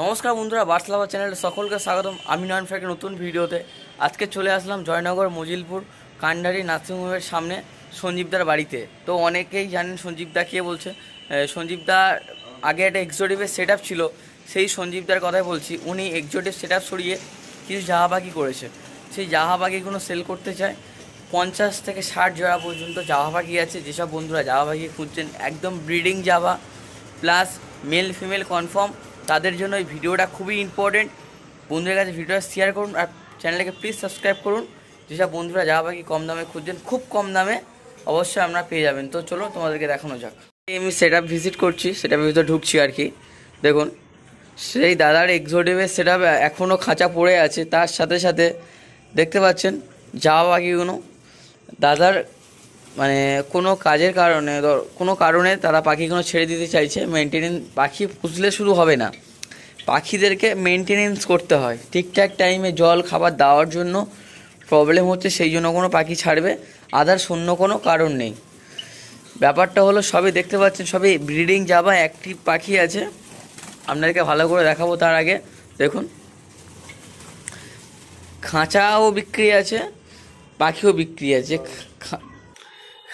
নমস্কার বন্ধুরা বার্সলাভা চ্যানেলে সকলকে স্বাগতম আমি নয়ন ফ্যাকের নতুন ভিডিওতে আজকে চলে আসলাম জয়নগর মজিলপুর কান্ডারি নার্সিংহোমের সামনে সঞ্জীবদার বাড়িতে তো অনেকেই জানেন সঞ্জীবদা কে বলছে সঞ্জীবদা আগে একটা এক্সোটিভের সেট ছিল সেই সঞ্জীবদার কথাই বলছি উনি এক্সোটিভ সেট সরিয়ে কিছু জাহাবাগি করেছে সেই জাহাবাগিগুলো সেল করতে চায় পঞ্চাশ থেকে ষাট জোড়া পর্যন্ত জাহাবাগি আছে যেসব বন্ধুরা জাহাবাগি খুঁজছেন একদম breeding Java plus male female confirm তাদের জন্য এই ভিডিওটা খুবই ইম্পর্টেন্ট বন্ধুদের কাছে ভিডিওটা শেয়ার করুন আর চ্যানেলটাকে প্লিজ সাবস্ক্রাইব করুন যেসব বন্ধুরা যা বাকি কম দামে খুঁজছেন খুব কম দামে অবশ্যই আপনারা পেয়ে যাবেন তো চলো তোমাদেরকে দেখানো যাক আমি সেট ভিজিট করছি সেট ভিতরে ঢুকছি আর কি দেখুন সেই দাদার এক্সোডিভের সেট আপ এখনও খাঁচা পড়ে আছে তার সাথে সাথে দেখতে পাচ্ছেন যা বাকিগুলো দাদার মানে কোনো কাজের কারণে কোনো কারণে তারা পাখিগুলো ছেড়ে দিতে চাইছে মেনটেনেন্স পাখি পুষলে শুরু হবে না পাখিদেরকে মেনটেনেন্স করতে হয় ঠিকঠাক টাইমে জল খাবার দেওয়ার জন্য প্রবলেম হচ্ছে সেই জন্য কোনো পাখি ছাড়বে আদার শূন্য কোনো কারণ নেই ব্যাপারটা হলো সবই দেখতে পাচ্ছেন সবই ব্রিডিং যাবা অ্যাক্টিভ পাখি আছে আপনাদেরকে ভালো করে দেখাবো তার আগে দেখুন খাঁচাও বিক্রি আছে পাখিও বিক্রি আছে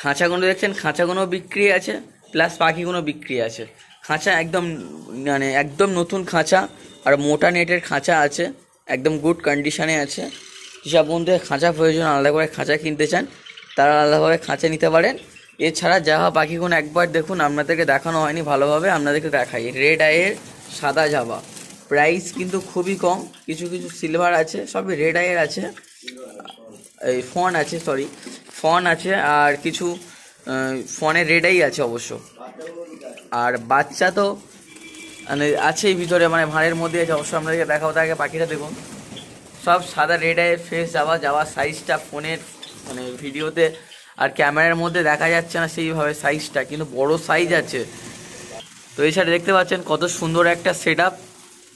খাঁচাগুলো দেখছেন খাঁচাগুলো বিক্রি আছে প্লাস পাখিগুলো বিক্রি আছে খাঁচা একদম মানে একদম নতুন খাঁচা আর মোটা নেটের খাঁচা আছে একদম গুড কন্ডিশনে আছে যেসব বন্ধুদের খাঁচা প্রয়োজন আলাদা করে খাঁচা কিনতে চান তারা আলাদাভাবে খাঁচা নিতে পারেন এছাড়া যাহা পাখিগুলো একবার দেখুন আপনাদেরকে দেখানো হয়নি ভালোভাবে আপনাদেরকে দেখাই রেড আইয়ের সাদা জাবা প্রাইস কিন্তু খুবই কম কিছু কিছু সিলভার আছে সবই রেড আইয়ের আছে এই ফোন আছে সরি ফোন আছে আর কিছু ফোনের রেডাই আছে অবশ্য আর বাচ্চা তো মানে আছেই ভিতরে মানে ভাঁড়ের মধ্যে আছে অবশ্য আমরা দেখাও তাকে পাখিটা দেখুন সব সাদা রেডায় ফেস যাওয়া যাওয়া সাইজটা ফোনের মানে ভিডিওতে আর ক্যামেরার মধ্যে দেখা যাচ্ছে না সেইভাবে সাইজটা কিন্তু বড় সাইজ আছে তো এছাড়া দেখতে পাচ্ছেন কত সুন্দর একটা সেট আপ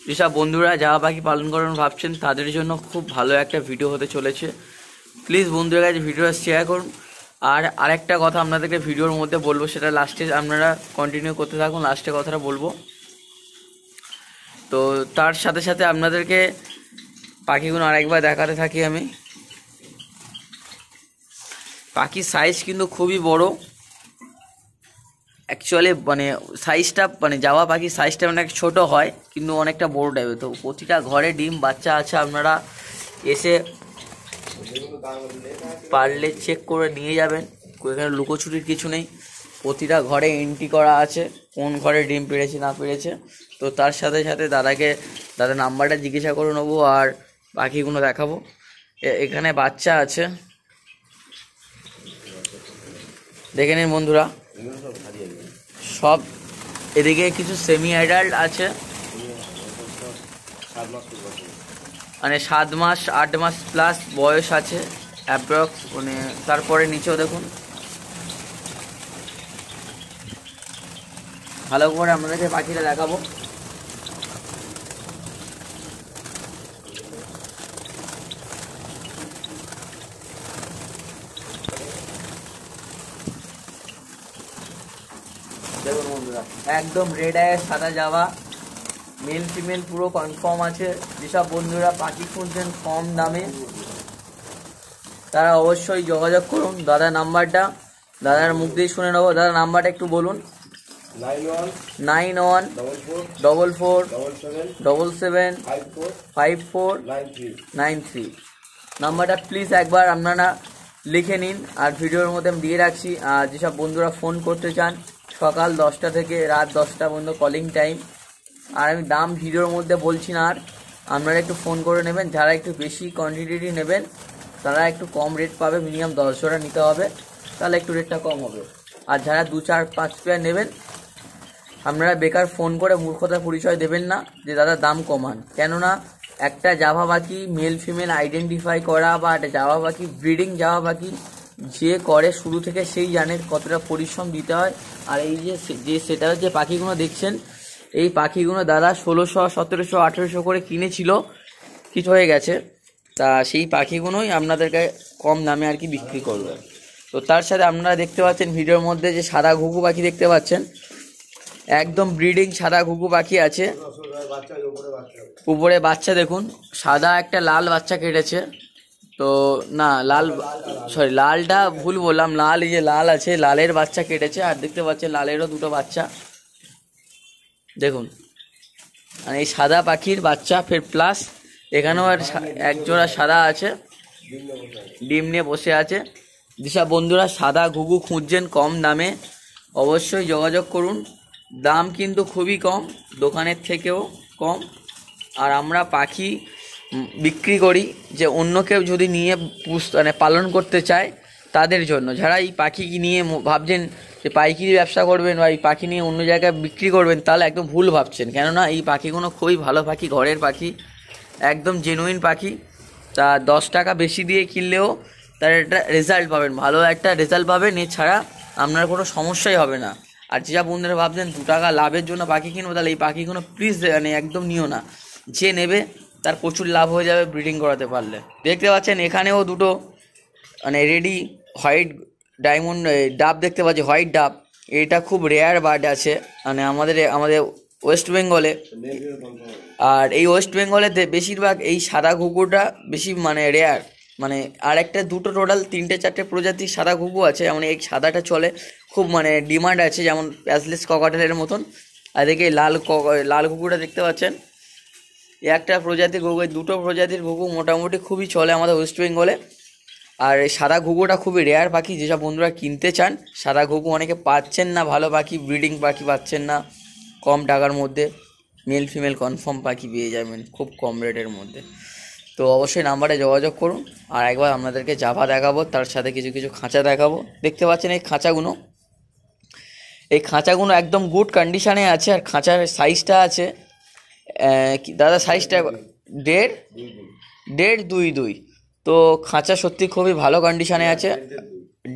যেসব বন্ধুরা যাওয়া পাখি পালন করেন ভাবছেন তাদের জন্য খুব ভালো একটা ভিডিও হতে চলেছে প্লিজ বন্ধুদের কাছে ভিডিওটা শেয়ার করুন আর আরেকটা কথা আপনাদেরকে ভিডিওর মধ্যে বলবো সেটা লাস্টে আপনারা কন্টিনিউ করতে থাকুন লাস্টে কথাটা বলবো তো তার সাথে সাথে আপনাদেরকে পাখিগুলো আরেকবার দেখাতে থাকি আমি পাখির সাইজ কিন্তু খুবই বড় অ্যাকচুয়ালি মানে সাইজটা মানে যাওয়া পাখির সাইজটা অনেক ছোট হয় কিন্তু অনেকটা বড় টাইপের তো প্রতিটা ঘরে ডিম বাচ্চা আছে আপনারা এসে পারলে চেক করে নিয়ে যাবেন এখানে লুকোছুটির কিছু নেই প্রতিটা ঘরে এন্ট্রি করা আছে কোন ঘরে ডিম পেড়েছে না পেড়েছে তো তার সাথে সাথে দাদাকে দাদা নাম্বারটা জিজ্ঞাসা করে নেবো আর পাখিগুলো দেখাবো এখানে বাচ্চা আছে দেখে নিন বন্ধুরা সব এদিকে কিছু সেমি অ্যাডাল্ট আছে মানে সাত মাস আট মাস প্লাস বয়স আছে অ্যাপ্রক্স মানে তারপরে নিচেও দেখুন ভালো করে আমাদেরকে পাখিটা দেখাবো দেখুন একদম রেড আয় সাদা যাওয়া মেল ফিমেল পুরো কনফার্ম আছে যেসব বন্ধুরা পাখি খুঁজছেন কম দামে তারা অবশ্যই যোগাযোগ করুন দাদার নাম্বারটা দাদার মুখ দিয়ে শুনে নেবো দাদার নাম্বারটা একটু বলুন nine one double four double seven five four nine three নাম্বারটা প্লিজ একবার আপনারা লিখে নিন আর ভিডিওর মধ্যে আমি দিয়ে রাখছি আর যেসব বন্ধুরা ফোন করতে চান সকাল দশটা থেকে রাত দশটা পর্যন্ত কলিং টাইম আর আমি দাম ভিডিওর মধ্যে বলছি না আর আপনারা একটু ফোন করে নেবেন যারা একটু বেশি কোয়ান্টিটি নেবেন তারা একটু কম রেট পাবে মিনিমাম দশশোটা নিতে হবে তাহলে একটু রেটটা কম হবে আর যারা দু চার পাঁচ পেয়ার নেবেন আপনারা বেকার ফোন করে মূর্খতার পরিচয় দেবেন না যে দাদা দাম কমান কেননা একটা জাভা পাখি মেল ফিমেল আইডেন্টিফাই করা বা একটা জাভা পাখি ব্রিডিং জাভা পাখি যে করে শুরু থেকে সেই জানে কতটা পরিশ্রম দিতে হয় আর এই যে যে সেটা যে পাখিগুলো দেখছেন এই পাখিগুলো দাদা ষোলোশো সতেরোশো আঠেরোশো করে কিনেছিল কিছু হয়ে গেছে তা সেই পাখিগুলোই আপনাদেরকে কম দামে আর কি বিক্রি করবে তো তার সাথে আপনারা দেখতে পাচ্ছেন ভিডিওর মধ্যে যে সাদা ঘুঘু পাখি দেখতে পাচ্ছেন একদম ব্রিডিং সাদা ঘুঘু পাখি আছে উপরে বাচ্চা দেখুন সাদা একটা লাল বাচ্চা কেটেছে তো না লাল সরি লালটা ভুল বললাম লাল এই যে লাল আছে লালের বাচ্চা কেটেছে আর দেখতে পাচ্ছেন লালেরও দুটো বাচ্চা দেখুন আর মানে এই সাদা পাখির বাচ্চা ফের প্লাস এখানেও আর একজোড়া সাদা আছে ডিম নিয়ে বসে আছে দিশা বন্ধুরা সাদা ঘুঘু খুঁজছেন কম দামে অবশ্যই যোগাযোগ করুন দাম কিন্তু খুবই কম দোকানের থেকেও কম আর আমরা পাখি বিক্রি করি যে অন্য কেউ যদি নিয়ে পুষ মানে পালন করতে চায় তাদের জন্য যারা এই পাখি নিয়ে ভাবছেন যে পাইকিরি ব্যবসা করবেন বা এই পাখি নিয়ে অন্য জায়গায় বিক্রি করবেন তাহলে একদম ভুল ভাবছেন কেননা এই পাখিগুলো খুবই ভালো পাখি ঘরের পাখি একদম জেনুইন পাখি তা দশ টাকা বেশি দিয়ে কিনলেও তার একটা রেজাল্ট পাবেন ভালো একটা রেজাল্ট পাবেন এছাড়া আপনার কোনো সমস্যাই হবে না আর যেটা বন্ধুরা ভাবছেন দু টাকা লাভের জন্য পাখি কিনবো তাহলে এই পাখিগুলো প্লিজ মানে একদম নিও না যে নেবে তার প্রচুর লাভ হয়ে যাবে ব্রিডিং করাতে পারলে দেখতে পাচ্ছেন এখানেও দুটো মানে রেডি হোয়াইট ডায়মন্ড ডাব দেখতে পাচ্ছি হোয়াইট ডাব এটা খুব রেয়ার বার্ড আছে মানে আমাদের আমাদের ওয়েস্ট বেঙ্গলে আর এই ওয়েস্ট বেঙ্গলেতে বেশিরভাগ এই সাদা ঘুঘুটা বেশি মানে রেয়ার মানে আর একটা দুটো টোটাল তিনটে চারটে প্রজাতির সাদা ঘুঘু আছে যেমন এই সাদাটা চলে খুব মানে ডিমান্ড আছে যেমন প্যাসলেস ককাটেলের মতন আর এদিকে লাল লাল ঘুঘুটা দেখতে পাচ্ছেন একটা প্রজাতির ঘুঘু দুটো প্রজাতির ঘুঘু মোটামুটি খুবই চলে আমাদের ওয়েস্ট বেঙ্গলে আর সাদা ঘুঘুটা খুবই রেয়ার পাখি যেসব বন্ধুরা কিনতে চান সাদা ঘুঘু অনেকে পাচ্ছেন না ভালো পাখি ব্রিডিং পাখি পাচ্ছেন না কম টাকার মধ্যে মেল ফিমেল কনফার্ম পাখি পেয়ে যাবেন খুব কম রেটের মধ্যে তো অবশ্যই নাম্বারে যোগাযোগ করুন আর একবার আপনাদেরকে জাভা দেখাবো তার সাথে কিছু কিছু খাঁচা দেখাবো দেখতে পাচ্ছেন এই খাঁচাগুলো এই খাঁচাগুলো একদম গুড কন্ডিশানে আছে আর খাঁচার সাইজটা আছে দাদা সাইজটা দেড় দেড় দুই দুই তো খাঁচা সত্যি খুবই ভালো কন্ডিশনে হ্যাঁ, আছে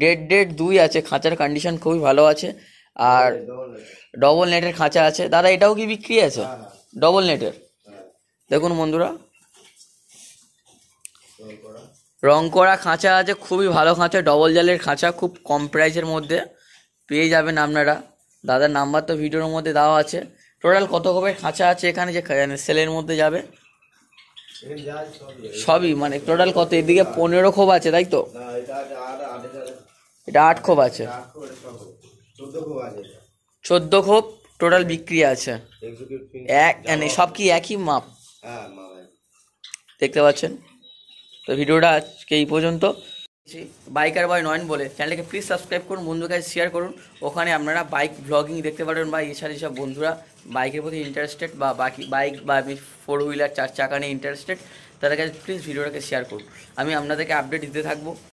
ডেড ডেড দুই আছে খাঁচার কন্ডিশন খুবই ভালো আছে আর ডবল হ্যাঁ, নেটের খাঁচা আছে দাদা এটাও কি বিক্রি আছে ডবল হ্যাঁ, নেটের দেখুন বন্ধুরা রং করা খাঁচা আছে খুবই ভালো খাঁচা ডবল জালের খাঁচা খুব কম প্রাইসের মধ্যে পেয়ে যাবেন আপনারা দাদার নাম্বার তো ভিডিওর মধ্যে দেওয়া আছে টোটাল কত কপের খাঁচা আছে এখানে যে সেলের মধ্যে যাবে সবই মানে টোটাল কত এদিকে পনেরো খোপ আছে তাই তো এটা আট খোপ আছে চোদ্দ খোপ টোটাল বিক্রি আছে এক মানে সব কি একই মাপ হ্যাঁ, দেখতে পাচ্ছেন তো ভিডিওটা আজকে এই পর্যন্ত বাইকার বয় নয়ন বলে চ্যানেলটাকে প্লিজ সাবস্ক্রাইব করুন বন্ধুর কাছে শেয়ার করুন ওখানে আপনারা বাইক ব্লগিং দেখতে পারেন বা এছাড়া এসব বন্ধুরা বাইকের প্রতি ইন্টারেস্টেড বা বাকি বাইক বা আমি ফোর হুইলার চার চাকা নিয়ে ইন্টারেস্টেড তাদের কাছে প্লিজ ভিডিওটাকে শেয়ার করুন আমি আপনাদেরকে আপডেট দিতে থাকবো